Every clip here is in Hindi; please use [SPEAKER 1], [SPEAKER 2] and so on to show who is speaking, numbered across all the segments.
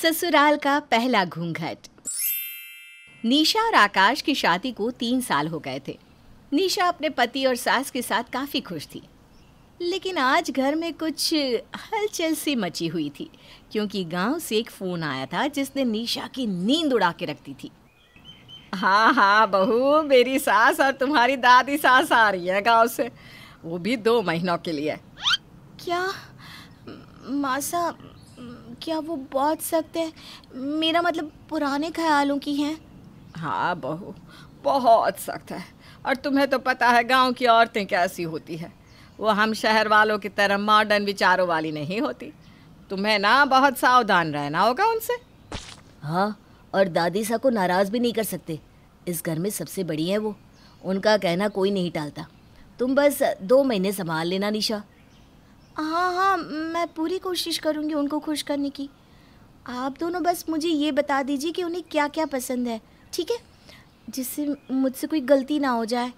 [SPEAKER 1] ससुराल का पहला घूंघट निशा और आकाश की शादी को तीन साल हो गए थे निशा अपने पति और सास के साथ काफ़ी खुश थी लेकिन आज घर में कुछ हलचल सी मची हुई थी क्योंकि गांव से एक फ़ोन आया था जिसने निशा की नींद उड़ा के रखती थी हाँ हाँ बहू मेरी सास और तुम्हारी दादी सास आ रही है गांव से वो भी दो महीनों के लिए क्या मासा क्या वो बहुत सख्त है मेरा मतलब पुराने ख्यालों की हैं हाँ बहू बहुत सख्त है और तुम्हें तो पता है गांव की औरतें कैसी होती है वो हम शहर वालों की तरह मॉडर्न विचारों वाली नहीं होती तुम्हें ना बहुत सावधान रहना होगा उनसे हाँ और दादी सा को नाराज़ भी नहीं कर सकते इस घर में सबसे बड़ी है वो उनका कहना कोई नहीं टालता तुम बस दो महीने संभाल लेना निशा हाँ हाँ मैं पूरी कोशिश करूँगी उनको खुश करने की आप दोनों बस मुझे ये बता दीजिए कि उन्हें क्या क्या पसंद है ठीक है जिससे मुझसे कोई गलती ना हो जाए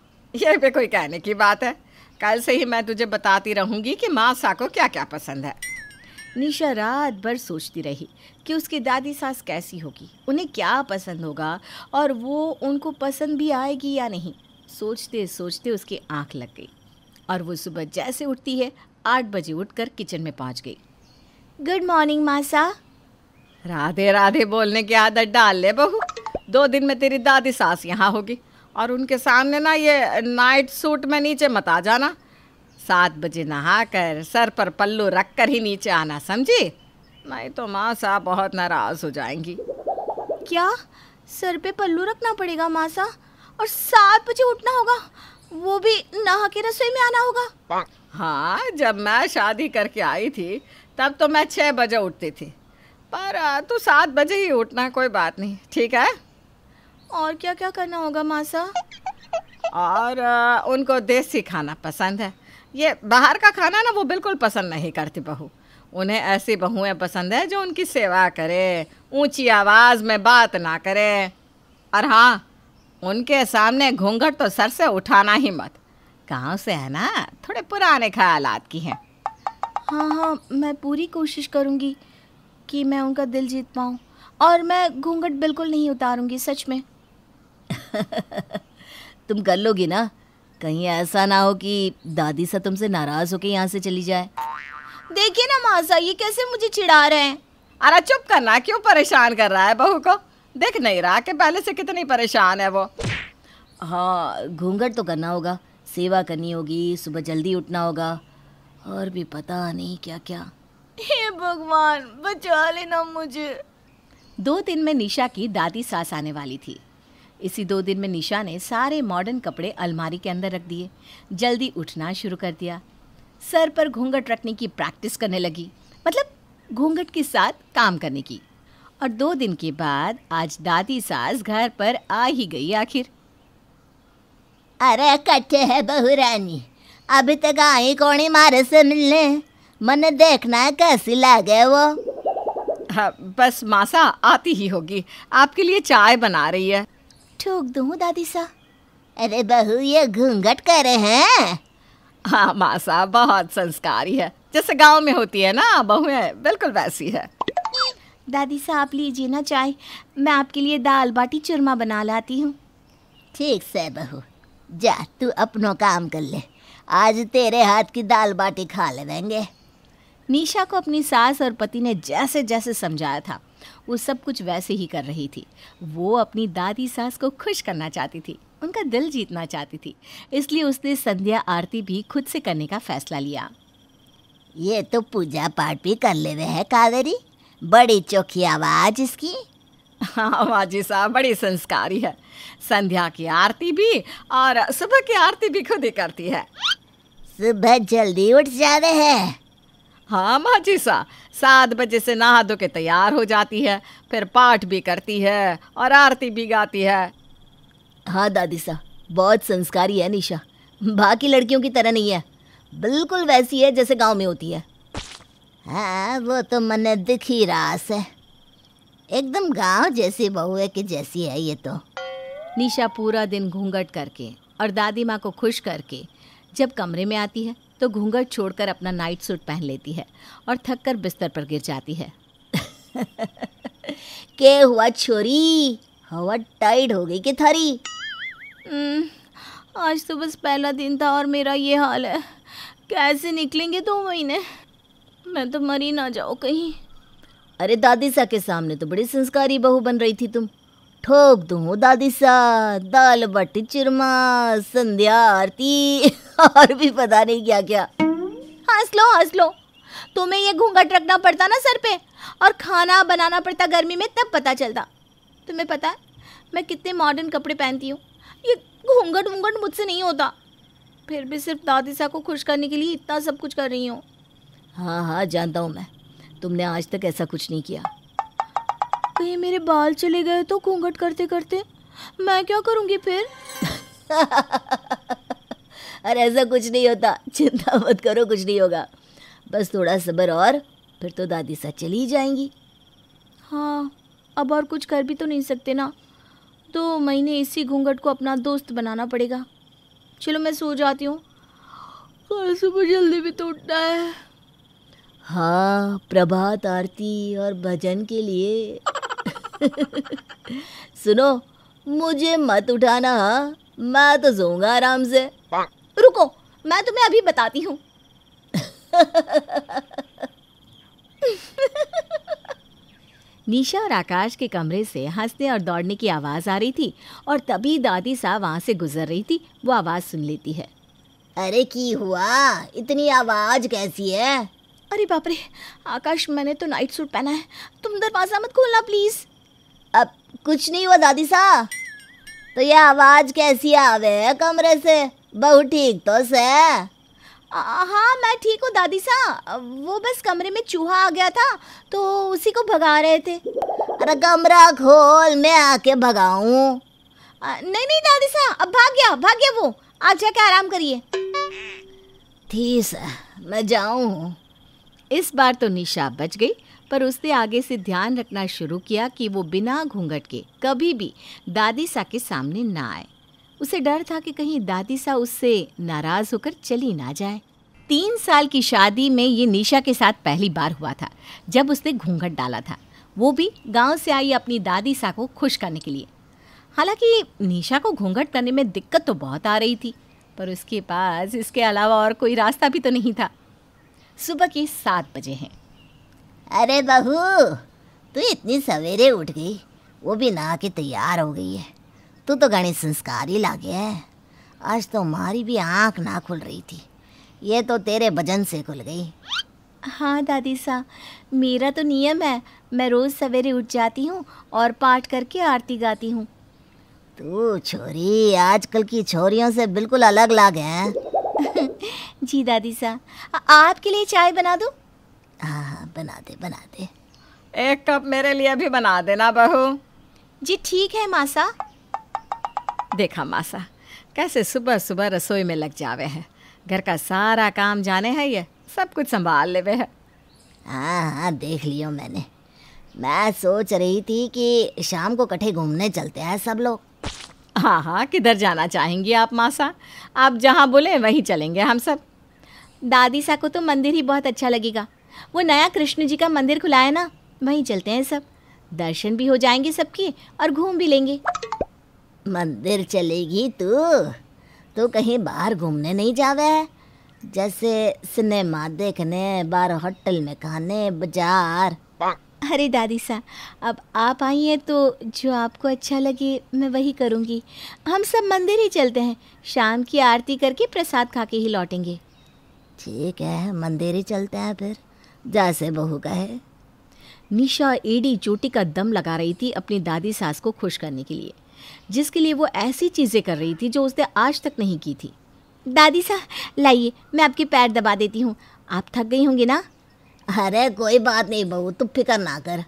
[SPEAKER 1] यह पे कोई कहने की बात है कल से ही मैं तुझे बताती रहूँगी कि मासा को क्या क्या पसंद है निशा रात भर सोचती रही कि उसकी दादी सास कैसी होगी उन्हें क्या पसंद होगा और वो उनको पसंद भी आएगी या नहीं सोचते सोचते उसकी आंख लग गई और वो सुबह जैसे उठती है आठ बजे उठकर किचन में पहुंच गई गुड मॉर्निंग मासा राधे राधे बोलने की आदत डाल ले बहू दो दिन में तेरी दादी सास यहाँ होगी और उनके सामने ना ये नाइट सूट में नीचे मत आ जाना सात बजे नहा कर सर पर पल्लू रख कर ही नीचे आना समझी नहीं तो मासा बहुत नाराज हो जाएंगी क्या सर पे पल्लू रखना पड़ेगा मासा और सात बजे उठना होगा वो भी नहा के रसोई में आना होगा हाँ जब मैं शादी करके आई थी तब तो मैं छः बजे उठती थी पर तो सात बजे ही उठना कोई बात नहीं ठीक है और क्या क्या करना होगा मासा और उनको देसी खाना पसंद है ये बाहर का खाना ना वो बिल्कुल पसंद नहीं करती बहू उन्हें ऐसी बहुएं पसंद है जो उनकी सेवा करे ऊंची आवाज़ में बात ना करे और हाँ उनके सामने घूंघट तो सर से उठाना ही मत गांव से है ना थोड़े पुराने ख्यालात की हैं हाँ हाँ मैं पूरी कोशिश करूँगी कि मैं उनका दिल जीत पाऊँ और मैं घूंघट बिल्कुल नहीं उतारूँगी सच में तुम कर लोगी ना कहीं ऐसा ना हो कि दादी सा तुमसे नाराज़ होकर यहाँ से चली जाए देखिए ना मासा ये कैसे मुझे चिढ़ा रहे हैं अरे चुप करना क्यों परेशान कर रहा है बहू को देख नहीं रहा कि पहले से कितनी परेशान है वो हाँ घूंघट तो करना होगा सेवा करनी होगी सुबह जल्दी उठना होगा और भी पता नहीं क्या क्या हे भगवान बचा लेना मुझे दो दिन में निशा की दादी सास आने वाली थी इसी दो दिन में निशा ने सारे मॉडर्न कपड़े अलमारी के अंदर रख दिए जल्दी उठना शुरू कर दिया सर पर घूंघट रखने की प्रैक्टिस करने लगी मतलब घूंघट के साथ काम करने की और दो दिन के बाद आज दादी सास घर पर आ ही गई आखिर अरे कच्चे है बहुरानी अभी तक आई कौनी मारे से मिलने मन देखना है कैसी लागे वो हाँ, बस मासा आती ही होगी आपके लिए चाय बना रही है ठोक दूँ दादी सा अरे बहू ये घूंघट करे हैं हाँ मासा बहुत संस्कारी है जैसे गांव में होती है ना बहू है बिल्कुल वैसी है दादी सा आप लीजिए ना चाय मैं आपके लिए दाल बाटी चूरमा बना लाती हूँ ठीक से बहू जा तू अपना काम कर ले आज तेरे हाथ की दाल बाटी खा देंगे नीशा को अपनी सास और पति ने जैसे जैसे समझाया था वो सब कुछ वैसे ही कर रही थी वो अपनी दादी सास को खुश करना चाहती थी उनका दिल जीतना चाहती थी इसलिए उसने संध्या आरती भी खुद से करने का फैसला लिया ये तो पूजा पाठ भी कर ले रहे है कावेरी बड़ी चौखी आवाज इसकी हाँ माजी साहब बड़ी संस्कारी है संध्या की आरती भी और सुबह की आरती भी खुद ही करती है सुबह जल्दी उठ जाते हैं हाँ माजी साहब सात बजे से नहा धो के तैयार हो जाती है फिर पाठ भी करती है और आरती भी गाती है हाँ दादी साहब बहुत संस्कारी है निशा बाकी लड़कियों की तरह नहीं है बिल्कुल वैसी है जैसे गांव में होती है हाँ वो तो मन दिखी रास है एकदम गांव जैसी है की जैसी है ये तो निशा पूरा दिन घूंघट करके और दादी माँ को खुश करके जब कमरे में आती है तो घूंघट छोड़कर अपना नाइट सूट पहन लेती है और थक कर बिस्तर पर गिर जाती है के हुआ छोरी हवा टाइट हो गई कि थरी हम्म, आज तो बस पहला दिन था और मेरा ये हाल है कैसे निकलेंगे दो महीने मैं तो मरी ना जाऊँ कहीं अरे दादी सा के सामने तो बड़ी संस्कारी बहू बन रही थी तुम ठोक दू दादी सा दाल बट चिरमा संध्या आरती और भी पता नहीं क्या क्या हंस लो हंस लो तुम्हें ये घूंघट रखना पड़ता ना सर पे और खाना बनाना पड़ता गर्मी में तब पता चलता तुम्हें पता है मैं कितने मॉडर्न कपड़े पहनती हूँ ये घूंघट वूंघट मुझसे नहीं होता फिर भी सिर्फ दादी सा को खुश करने के लिए इतना सब कुछ कर रही हूँ हाँ हाँ जानता हूँ मैं तुमने आज तक ऐसा कुछ नहीं किया कहीं तो मेरे बाल चले गए तो घूंघट करते करते मैं क्या करूँगी फिर अरे ऐसा कुछ नहीं होता चिंता मत करो कुछ नहीं होगा बस थोड़ा सब्र और फिर तो दादी साथ चली ही जाएंगी हाँ अब और कुछ कर भी तो नहीं सकते ना तो मैंने इसी घूंघट को अपना दोस्त बनाना पड़ेगा चलो मैं सो जाती हूँ कल सुबह जल्दी भी तो उठना है हाँ प्रभात आरती और भजन के लिए सुनो मुझे मत उठाना हा? मैं तो सोऊंगा आराम से रुको मैं तुम्हें अभी बताती हूँ निशा और आकाश के कमरे से हंसने और दौड़ने की आवाज़ आ रही थी और तभी दादी साहब वहां से गुजर रही थी वो आवाज़ सुन लेती है अरे की हुआ इतनी आवाज़ कैसी है अरे बाप रे आकाश मैंने तो नाइट सूट पहना है तुम दरवाज़ा मत खोलना प्लीज़ अब कुछ नहीं हुआ दादी साहब तो ये आवाज़ कैसी आवे है कमरे से बहू ठीक तो से हाँ मैं ठीक हूँ दादी साहब वो बस कमरे में चूहा आ गया था तो उसी को भगा रहे थे अरे कमरा खोल मैं आके भगाऊँ नहीं नहीं दादी साहब अब भाग गया भाग गया वो आज जाके आराम करिए ठीक है मैं जाऊँ इस बार तो निशा बच गई पर उसने आगे से ध्यान रखना शुरू किया कि वो बिना घूंघट के कभी भी दादी सा के सामने ना आए उसे डर था कि कहीं दादी सा उससे नाराज होकर चली ना जाए तीन साल की शादी में ये निशा के साथ पहली बार हुआ था जब उसने घूंघट डाला था वो भी गांव से आई अपनी दादी सा को खुश करने के लिए हालांकि निशा को घूंघट करने में दिक्कत तो बहुत आ रही थी पर उसके पास इसके अलावा और कोई रास्ता भी तो नहीं था सुबह के सात बजे हैं अरे बहू तू इतनी सवेरे उठ गई वो भी नहा के तैयार हो गई है तू तो गणेश संस्कार ही ला गया है आज तो हमारी भी आँख ना खुल रही थी ये तो तेरे भजन से खुल गई हाँ दादी सा मेरा तो नियम है मैं रोज़ सवेरे उठ जाती हूँ और पाठ करके आरती गाती हूँ तू छोरी आजकल की छोरियों से बिल्कुल अलग लाग है जी दादी सा आपके लिए चाय बना दो हाँ हाँ बना दे बना दे एक कप मेरे लिए भी बना देना बहू जी ठीक है मासा देखा मासा कैसे सुबह सुबह रसोई में लग जावे हैं घर का सारा काम जाने है ये सब कुछ संभाल लेवे है हाँ हाँ देख लियो मैंने मैं सोच रही थी कि शाम को कठे घूमने चलते हैं सब लोग हाँ हाँ किधर जाना चाहेंगी आप मासा आप जहाँ बोले वहीं चलेंगे हम सब दादी सा को तो मंदिर ही बहुत अच्छा लगेगा वो नया कृष्ण जी का मंदिर खुला है ना वहीं चलते हैं सब दर्शन भी हो जाएंगे सबकी और घूम भी लेंगे मंदिर चलेगी तू तो कहीं बाहर घूमने नहीं जावे है जैसे सिनेमा देखने बार होटल में खाने बाजार अरे दादी सा अब आप आई हैं तो जो आपको अच्छा लगे मैं वही करूँगी हम सब मंदिर ही चलते हैं शाम की आरती करके प्रसाद खा के ही लौटेंगे ठीक है मंदिर ही चलते हैं फिर जैसे बहू का है निशा एडी चोटी का दम लगा रही थी अपनी दादी सास को खुश करने के लिए जिसके लिए वो ऐसी चीज़ें कर रही थी जो उसने आज तक नहीं की थी दादी सा लाइए मैं आपके पैर दबा देती हूँ आप थक गई होंगी ना अरे कोई बात नहीं बहू तू फिक्र ना कर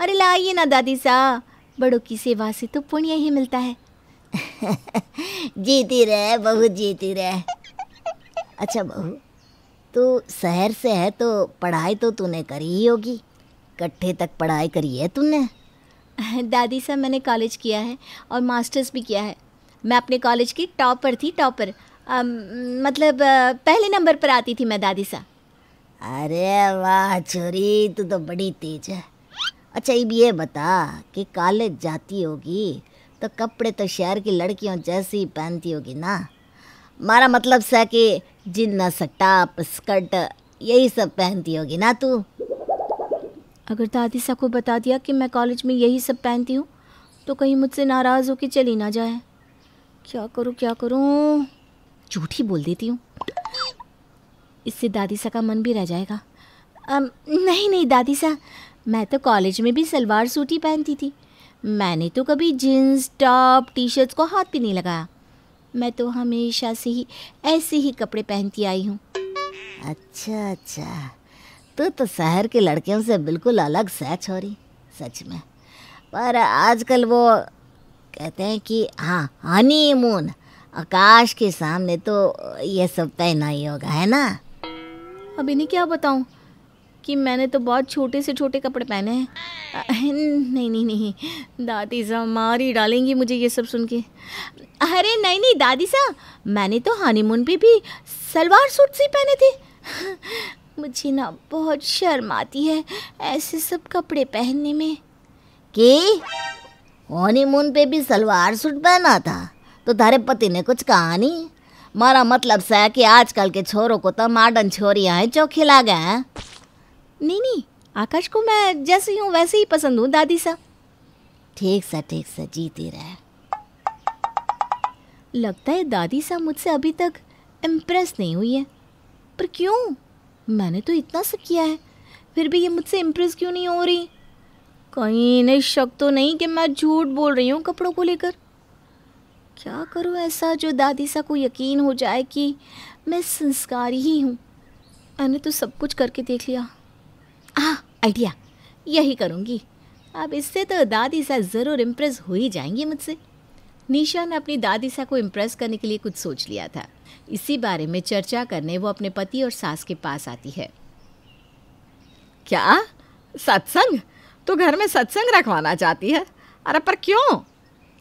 [SPEAKER 1] अरे लाइए ना दादी साहब बड़ों की सेवा से तो पुण्य ही मिलता है जीती रहे बहू जीती रहे अच्छा बहू तू शहर से है तो पढ़ाई तो तूने करी ही होगी कट्ठे तक पढ़ाई करी है तूने दादी साहब मैंने कॉलेज किया है और मास्टर्स भी किया है मैं अपने कॉलेज की टॉपर थी टॉपर मतलब पहले नंबर पर आती थी मैं दादी साहब अरे वाह छोरी तू तो, तो बड़ी तेज है अच्छा अब ये बता कि कॉलेज जाती होगी तो कपड़े तो शहर की लड़कियों जैसे ही पहनती होगी ना मारा मतलब सा कि जिन्ना सटाप स्कर्ट यही सब पहनती होगी ना तू अगर दादी सा को बता दिया कि मैं कॉलेज में यही सब पहनती हूँ तो कहीं मुझसे नाराज़ होकर चली ना जाए क्या करूँ क्या करूँ झूठी बोल देती हूँ इससे दादी सा का मन भी रह जाएगा अम, नहीं नहीं दादी सा मैं तो कॉलेज में भी सलवार सूट ही पहनती थी मैंने तो कभी जीन्स टॉप टी शर्ट्स को हाथ भी नहीं लगाया मैं तो हमेशा से ही ऐसे ही कपड़े पहनती आई हूँ अच्छा अच्छा तो, तो शहर के लड़कियों से बिल्कुल अलग सच हो रही सच में पर आजकल वो कहते हैं कि हाँ हनीमून आकाश के सामने तो ये सब पहना ही होगा है ना अब इन्हें क्या बताऊँ कि मैंने तो बहुत छोटे से छोटे कपड़े पहने हैं नहीं नहीं नहीं दादी साहब मार ही डालेंगी मुझे ये सब सुन के अरे नहीं नहीं दादी साहब मैंने तो हनीमून पे भी सलवार सूट से पहने थे मुझे ना बहुत शर्म आती है ऐसे सब कपड़े पहनने में कि हनीमून पे भी सलवार सूट पहना था तो तारे पति ने कुछ कहा नहीं मारा मतलब से कि आजकल के छोरों को तो मॉडर्न छोरिया है चौखी लागे हैं नहीं नहीं आकाश को मैं जैसी हूँ वैसे ही पसंद हूँ दादी सा ठीक सा ठीक सा जीती रहे लगता है दादी सा मुझसे अभी तक इम्प्रेस नहीं हुई है पर क्यों मैंने तो इतना सब किया है फिर भी ये मुझसे इम्प्रेस क्यों नहीं हो रही कहीं नहीं शक तो नहीं कि मैं झूठ बोल रही हूँ कपड़ों को लेकर क्या करूँ ऐसा जो दादी सा को यकीन हो जाए कि मैं संस्कारी ही हूँ मैंने तो सब कुछ करके देख लिया हाँ आइडिया यही करूँगी अब इससे तो दादी सा ज़रूर इम्प्रेस हो ही जाएंगी मुझसे निशा ने अपनी दादी सा को इम्प्रेस करने के लिए कुछ सोच लिया था इसी बारे में चर्चा करने वो अपने पति और सास के पास आती है क्या सत्संग तो घर में सत्संग रखवाना चाहती है अरे पर क्यों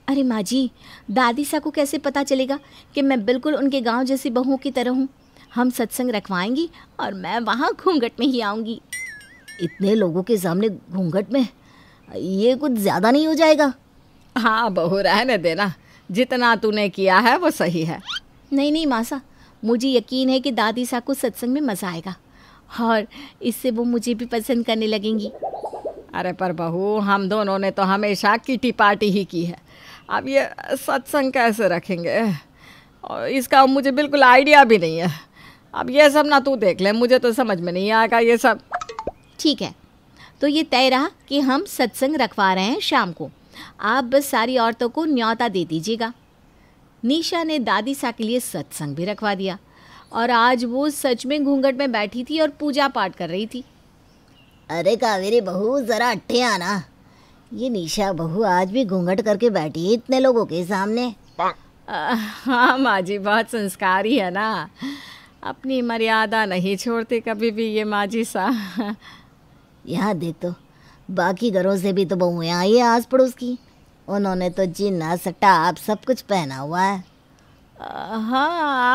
[SPEAKER 1] अरे माँ जी दादी सा को कैसे पता चलेगा कि मैं बिल्कुल उनके गांव जैसी बहुओं की तरह हूँ हम सत्संग रखवाएंगी और मैं वहाँ घूंघट में ही आऊँगी इतने लोगों के सामने घूंघट में ये कुछ ज़्यादा नहीं हो जाएगा हाँ बहू रहने देना जितना तूने किया है वो सही है नहीं नहीं मासा मुझे यकीन है कि दादी सा को सत्संग में मज़ा आएगा और इससे वो मुझे भी पसंद करने लगेंगी अरे पर बहू हम दोनों ने तो हमेशा किटी पार्टी ही की है अब ये सत्संग कैसे रखेंगे और इसका मुझे बिल्कुल आइडिया भी नहीं है अब ये सब ना तू देख ले मुझे तो समझ में नहीं आएगा ये सब ठीक है तो ये तय रहा कि हम सत्संग रखवा रहे हैं शाम को आप बस सारी औरतों को न्योता दे दीजिएगा निशा ने दादी सा के लिए सत्संग भी रखवा दिया और आज वो सच में घूंघट में बैठी थी और पूजा पाठ कर रही थी अरे कावेरी बहू ज़रा अट्ठे आना ये निशा बहू आज भी घूंघट करके बैठी है इतने लोगों के सामने हाँ माँ जी बहुत संस्कारी है ना अपनी मर्यादा नहीं छोड़ते कभी भी ये माँ जी सा यहाँ देख तो बाकी घरों से भी तो बहुएँ आई है आस पड़ोस की उन्होंने तो जीना सट्टा आप सब कुछ पहना हुआ है हाँ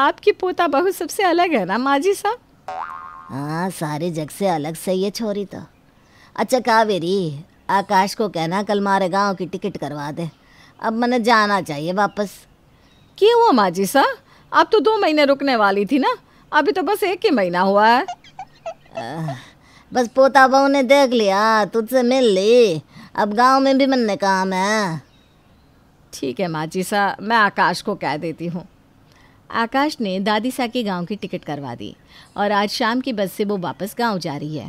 [SPEAKER 1] आपकी पोता बहू सबसे अलग है ना माँ जी साहब हाँ सारे जग से अलग सही है छोरी तो अच्छा कावेरी आकाश को कहना कल मारे गाँव की टिकट करवा दे अब मैंने जाना चाहिए वापस क्यों हुआ माजी सा आप तो दो महीने रुकने वाली थी ना अभी तो बस एक ही महीना हुआ है आ, बस पोता बहू ने देख लिया तुझसे मिल ली अब गांव में भी मन काम है ठीक है माजी सा मैं आकाश को कह देती हूँ आकाश ने दादी सा के गांव की टिकट करवा दी और आज शाम की बस से वो वापस गांव जा रही है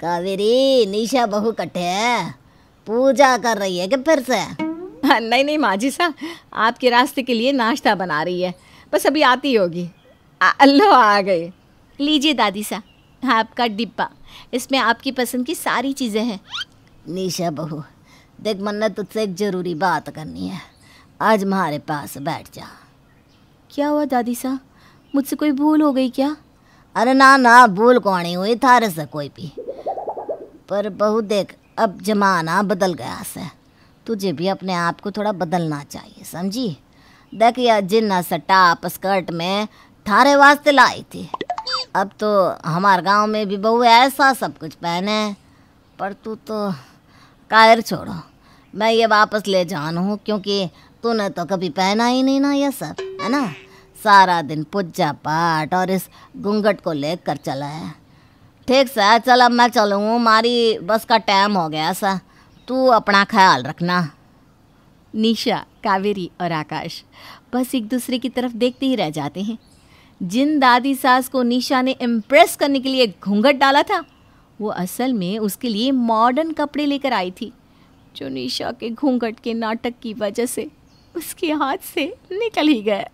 [SPEAKER 1] कावेरी निशा बहू कट्ठे पूजा कर रही है कि फिर से हाँ, नहीं नहीं माँ जी सा आपके रास्ते के लिए नाश्ता बना रही है बस अभी आती होगी लो आ गए लीजिए दादी सा आपका डिब्बा इसमें आपकी पसंद की सारी चीज़ें हैं निशा बहू देख मन्नत तुझसे एक ज़रूरी बात करनी है आज हमारे पास बैठ जा क्या हुआ दादी सा मुझसे कोई भूल हो गई क्या अरे ना ना भूल कौन ही हुई थारे से कोई भी पर बहू देख अब जमाना बदल गया से तुझे भी अपने आप को थोड़ा बदलना चाहिए समझी देख या जिन्ना सट्टा स्कर्ट में थारे वास्ते लाई थी अब तो हमारे गांव में भी बहू ऐसा सब कुछ पहने पर तू तो कायर छोड़ो मैं ये वापस ले जान हूँ क्योंकि तूने तो कभी पहना ही नहीं ना ये सब है ना सारा दिन पूजा पाठ और इस घूंघट को लेकर चला है ठीक सर चल अब मैं चलूँ मारी बस का टाइम हो गया सर तू अपना ख्याल रखना निशा कावेरी और आकाश बस एक दूसरे की तरफ देखते ही रह जाते हैं जिन दादी सास को निशा ने इम्प्रेस करने के लिए घूंघट डाला था वो असल में उसके लिए मॉडर्न कपड़े लेकर आई थी जो निशा के घूंघट के नाटक की वजह से उसके हाथ से निकल ही गए